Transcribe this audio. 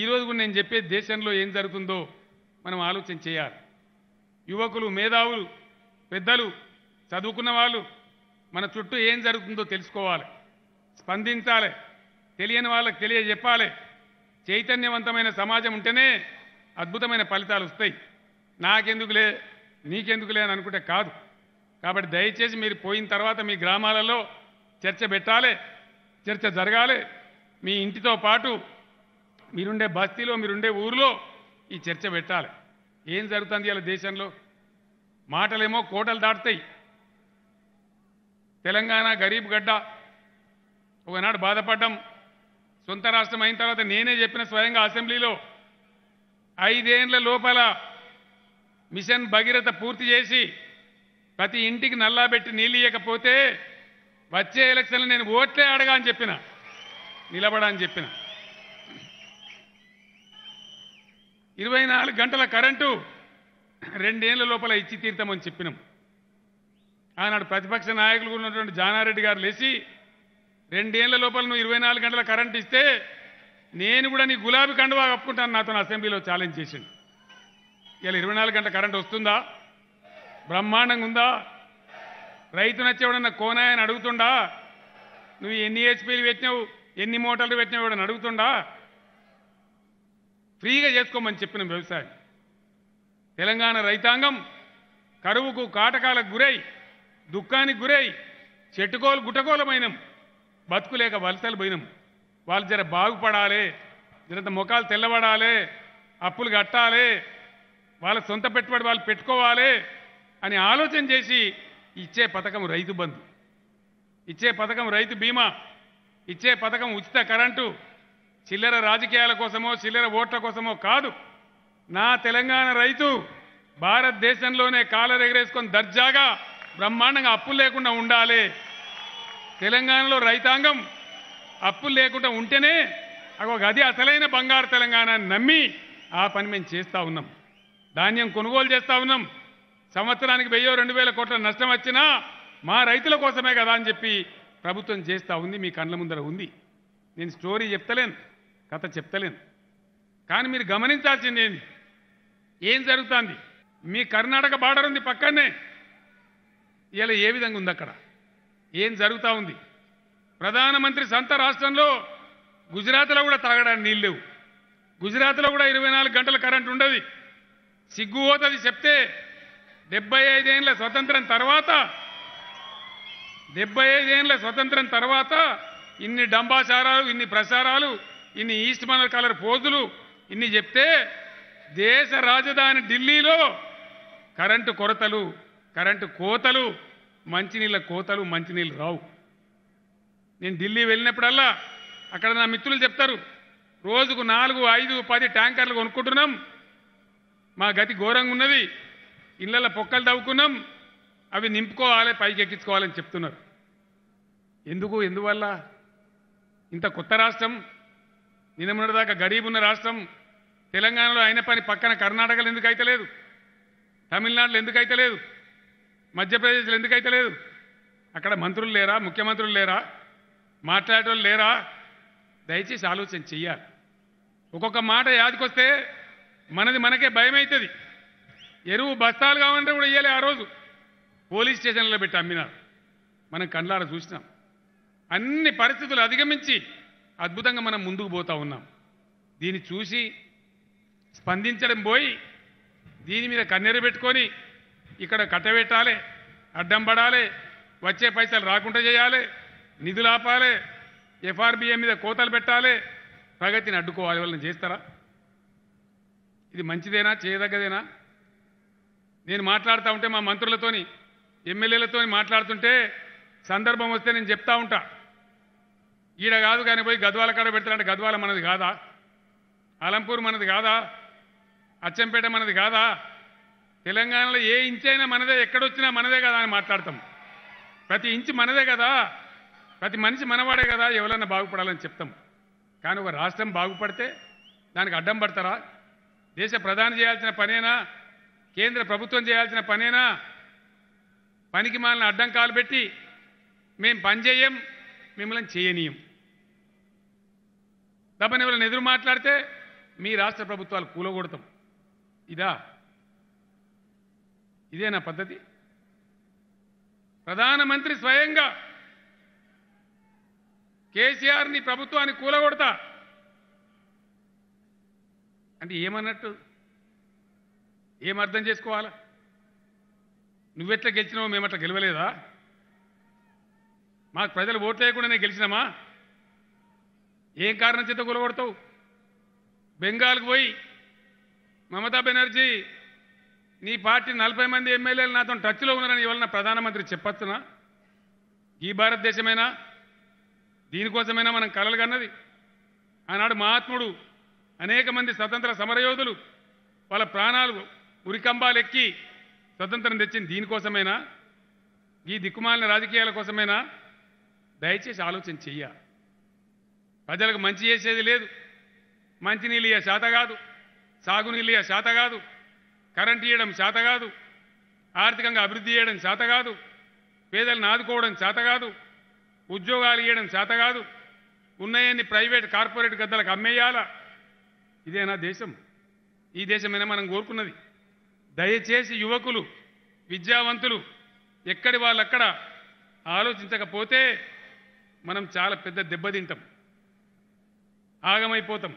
ఈరోజు కూడా నేను చెప్పే దేశంలో ఏం జరుగుతుందో మనం ఆలోచన చేయాలి యువకులు మేధావులు పెద్దలు చదువుకున్న వాళ్ళు మన చుట్టూ ఏం జరుగుతుందో తెలుసుకోవాలి స్పందించాలి తెలియని వాళ్ళకి తెలియజెప్పాలి చైతన్యవంతమైన సమాజం ఉంటేనే అద్భుతమైన ఫలితాలు వస్తాయి నాకెందుకులే నీకెందుకులే అని అనుకుంటే కాదు కాబట్టి దయచేసి మీరు పోయిన తర్వాత మీ గ్రామాలలో చర్చ పెట్టాలి చర్చ జరగాలి మీ ఇంటితో పాటు మీరుండే బస్తీలో మీరుండే ఊరిలో ఈ చర్చ పెట్టాలి ఏం జరుగుతుంది ఇలా దేశంలో మాటలేమో కోటలు దాటుతాయి తెలంగాణ గరీబ్ గడ్డ ఒకనాడు బాధపడ్డం సొంత రాష్ట్రం అయిన తర్వాత నేనే చెప్పిన స్వయంగా అసెంబ్లీలో ఐదేండ్ల లోపల మిషన్ భగీరథ పూర్తి చేసి ప్రతి ఇంటికి నల్లా పెట్టి నీళ్ళు ఇవ్వకపోతే వచ్చే ఎలక్షన్లు నేను ఓట్లే అడగా అని చెప్పిన నిలబడా అని చెప్పిన ఇరవై నాలుగు గంటల కరెంటు రెండేళ్ల లోపల ఇచ్చి తీర్థమని చెప్పినాం ఆనాడు ప్రతిపక్ష నాయకులు ఉన్నటువంటి జానారెడ్డి గారు లేచి రెండేళ్ల లోపల నువ్వు ఇరవై నాలుగు గంటల కరెంట్ ఇస్తే నేను కూడా నీ గులాబీ కండువా కప్పుకుంటాను నాతో అసెంబ్లీలో ఛాలెంజ్ చేసింది ఇలా ఇరవై నాలుగు గంటల కరెంట్ వస్తుందా బ్రహ్మాండంగా ఉందా రైతు నచ్చేవాడన్న కోనాయని అడుగుతుండా నువ్వు ఎన్ని హెచ్పీలు పెట్టినావు ఎన్ని మోటార్లు పెట్టినావు అడుగుతుండా ఫ్రీగా చేసుకోమని చెప్పిన వ్యవసాయం తెలంగాణ రైతాంగం కరువుకు కాటకాలకు గురై దుఃఖానికి గురై చెట్టుకోలు గుటకోలమైనం బతుకులేక వలసలు పోయినం వాళ్ళు జర బాగుపడాలి జరంత ముఖాలు తెల్లబడాలి అప్పులు కట్టాలి వాళ్ళ సొంత పెట్టుబడి వాళ్ళు పెట్టుకోవాలి అని ఆలోచన చేసి ఇచ్చే పథకం రైతు బంధు ఇచ్చే పథకం రైతు బీమా ఇచ్చే పథకం ఉచిత కరెంటు చిల్లర రాజకీయాల కోసమో చిల్లర ఓట్ల కోసమో కాదు నా తెలంగాణ రైతు భారతదేశంలోనే కాలర్ ఎగరేసుకొని దర్జాగా బ్రహ్మాండంగా అప్పులు లేకుండా ఉండాలి తెలంగాణలో రైతాంగం అప్పులు లేకుండా ఉంటేనే అది అసలైన బంగారు తెలంగాణ నమ్మి ఆ పని మేము చేస్తూ ఉన్నాం ధాన్యం కొనుగోలు చేస్తూ ఉన్నాం సంవత్సరానికి వెయ్యో రెండు వేల కోట్ల నష్టం వచ్చినా మా రైతుల కోసమే కదా అని చెప్పి ప్రభుత్వం చేస్తూ ఉంది మీ కళ్ళ ముందర ఉంది నేను స్టోరీ చెప్తలేను కథ చెప్తలేను కానీ మీరు గమనించాల్సింది ఏంది ఏం జరుగుతుంది మీ కర్ణాటక బార్డర్ ఉంది పక్కనే ఇలా ఏ విధంగా ఉంది అక్కడ ఏం జరుగుతూ ఉంది ప్రధానమంత్రి సొంత రాష్ట్రంలో గుజరాత్లో కూడా తాగడానికి నీళ్ళు లేవు గుజరాత్లో కూడా ఇరవై నాలుగు గంటల కరెంట్ ఉండదు సిగ్గు పోతుంది చెప్తే డెబ్బై ఐదేళ్ల స్వతంత్రం తర్వాత డెబ్బై ఐదేళ్ల స్వతంత్రం తర్వాత ఇన్ని డంబాచారాలు ఇన్ని ప్రసారాలు ఇన్ని ఈస్ట్ మనర్ కలర్ పోజులు ఇన్ని చెప్తే దేశ రాజధాని ఢిల్లీలో కరెంటు కొరతలు కరెంటు కోతలు మంచినీళ్ళ కోతలు మంచినీళ్ళు రావు నేను ఢిల్లీ వెళ్ళినప్పుడల్లా అక్కడ నా మిత్రులు చెప్తారు రోజుకు నాలుగు ఐదు పది ట్యాంకర్లు కొనుక్కుంటున్నాం మా గతి ఘోరంగా ఉన్నది ఇళ్ళల్లో పొక్కలు తవ్వుకున్నాం అవి నింపుకోవాలి పైకి ఎక్కించుకోవాలని చెప్తున్నారు ఎందుకు ఎందువల్ల ఇంత కొత్త రాష్ట్రం నిన్నమున్నదాకా గరీబ్ ఉన్న రాష్ట్రం తెలంగాణలో అయిన పని పక్కన కర్ణాటకలో ఎందుకు లేదు తమిళనాడులో ఎందుకు లేదు మధ్యప్రదేశ్లో ఎందుకు లేదు అక్కడ మంత్రులు లేరా ముఖ్యమంత్రులు లేరా మాట్లాడేటోళ్ళు లేరా దయచేసి ఆలోచన చెయ్యాలి ఒక్కొక్క మాట యాదికొస్తే మనది మనకే భయం అవుతుంది ఎరువు బస్తాలు కావాలంటే కూడా ఇయ్యాలి ఆ రోజు పోలీస్ స్టేషన్లో పెట్టి అమ్మినారు మనం కండ్లారా చూసినాం అన్ని పరిస్థితులు అధిగమించి అద్భుతంగా మనం ముందుకు పోతూ ఉన్నాం దీన్ని చూసి స్పందించడం పోయి దీని మీద కన్నెర పెట్టుకొని ఇక్కడ కట్టబెట్టాలి అడ్డం పడాలి వచ్చే పైసలు రాకుండా చేయాలి నిధులు ఆపాలి ఎఫ్ఆర్బిఏ మీద కోతలు పెట్టాలి ప్రగతిని అడ్డుకోవాలి వాళ్ళని చేస్తారా ఇది మంచిదేనా చేయదగ్గదేనా నేను మాట్లాడుతూ ఉంటే మా మంత్రులతోని ఎమ్మెల్యేలతో మాట్లాడుతుంటే సందర్భం వస్తే నేను చెప్తా ఉంటా ఈడ కాదు కానీ పోయి గద్వాల కాడ పెడతాడంటే గద్వాల మనది కాదా అలంపూర్ మనది కాదా అచ్చంపేట మనది కాదా తెలంగాణలో ఏ ఇంచ్ అయినా మనదే ఎక్కడొచ్చినా మనదే కదా అని మాట్లాడతాం ప్రతి ఇంచ్ మనదే కదా ప్రతి మనిషి మనవాడే కదా ఎవరన్నా బాగుపడాలని చెప్తాం కానీ ఒక రాష్ట్రం బాగుపడితే దానికి అడ్డం పడతారా దేశ ప్రధాని చేయాల్సిన పనేనా కేంద్ర ప్రభుత్వం చేయాల్సిన పనేనా పనికి మాలని అడ్డం కాలు పెట్టి మేము పనిచేయం మిమ్మల్ని చేయనీయం తప్పని ఎవరైనా ఎదురు మాట్లాడితే మీ రాష్ట్ర ప్రభుత్వాలు కూలగొడతాం ఇదా ఇదేనా పద్ధతి ప్రధానమంత్రి స్వయంగా కేసీఆర్ని ప్రభుత్వాన్ని కూలగొడతా అంటే ఏమన్నట్టు ఏమర్థం చేసుకోవాలా నువ్వెట్లా గెలిచినావు మేమట్లా గెలవలేదా మాకు ప్రజలు నేను గెలిచినామా ఏం కారణం చేత కూలగొడతావు బెంగాల్కు పోయి మమతా బెనర్జీ నీ పార్టీ నలభై మంది ఎమ్మెల్యేలు నాతో టచ్లో ఉన్నారని ఇవాళ ప్రధానమంత్రి చెప్పొచ్చునా ఈ భారతదేశమైనా దీనికోసమైనా మనం కలలు కన్నది ఆనాడు మహాత్ముడు అనేక మంది స్వతంత్ర సమరయోధులు వాళ్ళ ప్రాణాలు ఉరికంబాలు ఎక్కి స్వతంత్రం తెచ్చింది దీనికోసమైనా ఈ దిక్కుమాలిన రాజకీయాల కోసమైనా దయచేసి ఆలోచన చెయ్య ప్రజలకు మంచి చేసేది లేదు మంచినీళ్ళు ఇయ్య శాత కాదు సాగునీళ్ళు ఇయ్య శాత కాదు కరెంట్ ఇవ్వడం శాత కాదు ఆర్థికంగా అభివృద్ధి చేయడం శాత కాదు పేదలను ఆదుకోవడం శాత కాదు ఉద్యోగాలు ఇవ్వడం శాత కాదు ఉన్నాయని ప్రైవేట్ కార్పొరేట్ గద్దలకు అమ్మేయాలా ఇదేనా దేశం ఈ దేశమైనా మనం కోరుకున్నది దయచేసి యువకులు విద్యావంతులు ఎక్కడి వాళ్ళక్కడ ఆలోచించకపోతే మనం చాలా పెద్ద దెబ్బతింటాం ఆగమైపోతాం